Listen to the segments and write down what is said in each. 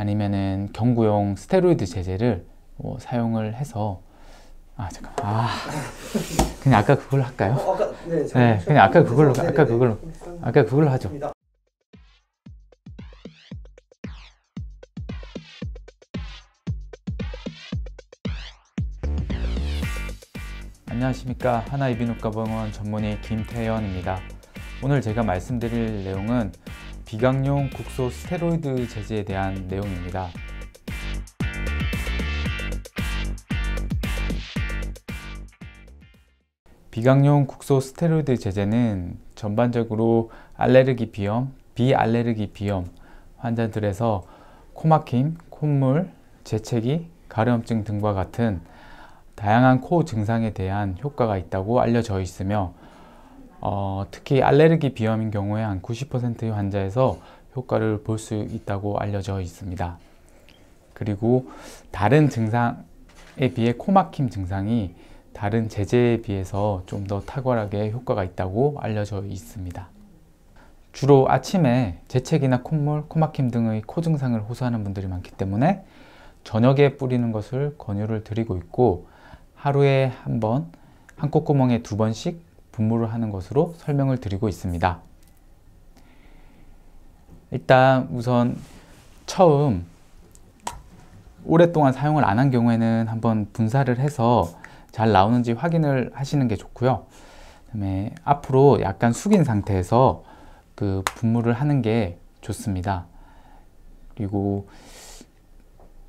아니면은 경구용 스테로이드 제제를 뭐 사용을 해서 아 잠깐 아 그냥 아까 그걸로 할까요? 어, 아까, 네, 네 그냥 아까 그걸로 네 아까 그걸로 아까 그걸로 하죠. 네. 안녕하십니까 하나이비누과 병원 전문의 김태현입니다. 오늘 제가 말씀드릴 내용은 비강용 국소 스테로이드 제제에 대한 내용입니다. 비강용 국소 스테로이드 제제는 전반적으로 알레르기 비염, 비알레르기 비염 환자들에서 코막힘, 콧물, 재채기, 가려움증 등과 같은 다양한 코 증상에 대한 효과가 있다고 알려져 있으며 어, 특히 알레르기 비염인 경우에 한 90%의 환자에서 효과를 볼 수 있다고 알려져 있습니다. 그리고 다른 증상에 비해 코막힘 증상이 다른 제재에 비해서 좀 더 탁월하게 효과가 있다고 알려져 있습니다. 주로 아침에 재채기나 콧물, 코막힘 등의 코 증상을 호소하는 분들이 많기 때문에 저녁에 뿌리는 것을 권유를 드리고 있고 하루에 한 번, 한 콧구멍에 두 번씩 분모를 하는 것으로 설명을 드리고 있습니다. 일단 우선 처음 오랫동안 사용을 안 한 경우에는 한번 분사를 해서 잘 나오는지 확인을 하시는 게 좋고요. 그다음에 앞으로 약간 숙인 상태에서 그 분무를 하는 게 좋습니다. 그리고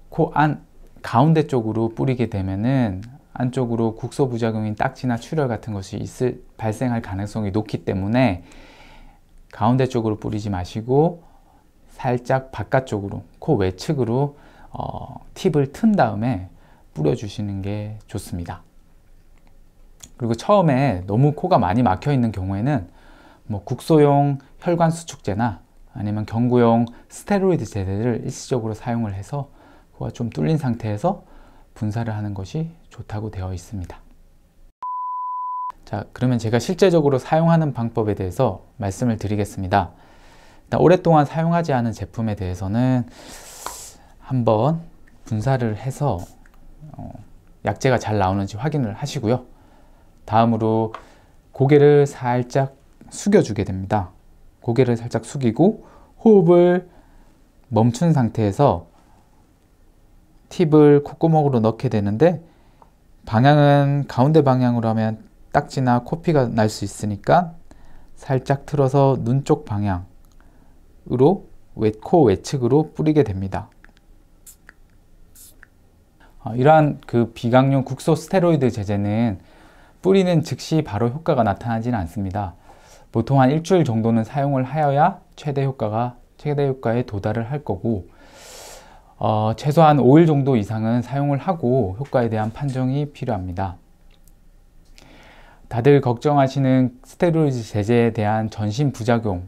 코 안 가운데 쪽으로 뿌리게 되면은 안쪽으로 국소 부작용인 딱지나 출혈 같은 것이 있을 발생할 가능성이 높기 때문에 가운데 쪽으로 뿌리지 마시고 살짝 바깥쪽으로 코 외측으로 어, 팁을 튼 다음에 뿌려주시는 게 좋습니다. 그리고 처음에 너무 코가 많이 막혀 있는 경우에는 뭐 국소용 혈관 수축제나 아니면 경구용 스테로이드 제대를 일시적으로 사용을 해서 코가 좀 뚫린 상태에서 분사를 하는 것이 좋다고 되어 있습니다. 자, 그러면 제가 실제적으로 사용하는 방법에 대해서 말씀을 드리겠습니다. 오랫동안 사용하지 않은 제품에 대해서는 한번 분사를 해서 어, 약재가 잘 나오는지 확인을 하시고요. 다음으로 고개를 살짝 숙여주게 됩니다. 고개를 살짝 숙이고 호흡을 멈춘 상태에서 팁을 콧구멍으로 넣게 되는데 방향은 가운데 방향으로 하면 딱지나 코피가 날 수 있으니까 살짝 틀어서 눈 쪽 방향으로 코 외측으로 뿌리게 됩니다. 어, 이러한 그 비강용 국소 스테로이드 제제는 뿌리는 즉시 바로 효과가 나타나지는 않습니다. 보통 한 일주일 정도는 사용을 하여야 최대 효과가 최대 효과에 도달을 할 거고 어, 최소한 5일 정도 이상은 사용을 하고 효과에 대한 판정이 필요합니다. 다들 걱정하시는 스테로이드 제제에 대한 전신 부작용이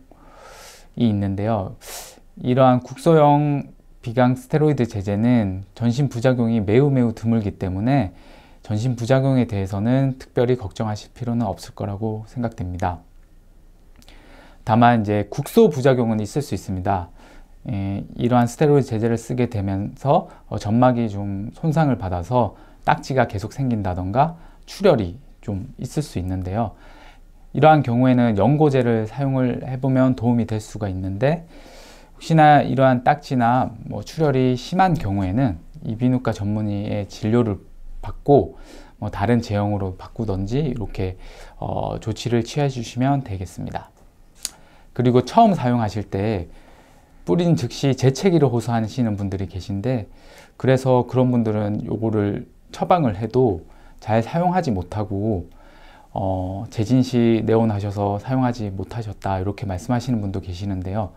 있는데요. 이러한 국소형 비강 스테로이드 제제는 전신 부작용이 매우 매우 드물기 때문에 전신 부작용에 대해서는 특별히 걱정하실 필요는 없을 거라고 생각됩니다. 다만 이제 국소 부작용은 있을 수 있습니다. 에, 예, 이러한 스테로이드 제제를 쓰게 되면서 어, 점막이 좀 손상을 받아서 딱지가 계속 생긴다던가 출혈이 좀 있을 수 있는데요. 이러한 경우에는 연고제를 사용을 해보면 도움이 될 수가 있는데 혹시나 이러한 딱지나 뭐 출혈이 심한 경우에는 이비인후과 전문의의 진료를 받고 뭐 다른 제형으로 바꾸던지 이렇게 어, 조치를 취해 주시면 되겠습니다. 그리고 처음 사용하실 때 뿌린 즉시 재채기를 호소하시는 분들이 계신데 그래서 그런 분들은 요거를 처방을 해도 잘 사용하지 못하고 어, 재진 시 내원하셔서 사용하지 못하셨다 이렇게 말씀하시는 분도 계시는데요.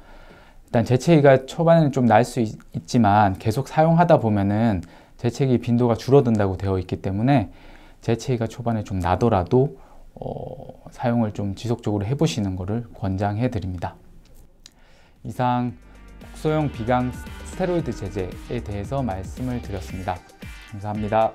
일단 재채기가 초반에는 좀 날 수 있지만 계속 사용하다 보면은 재채기 빈도가 줄어든다고 되어 있기 때문에 재채기가 초반에 좀 나더라도 어, 사용을 좀 지속적으로 해보시는 것을 권장해 드립니다. 이상 독소형 비강 스테로이드 제제에 대해서 말씀을 드렸습니다. 감사합니다.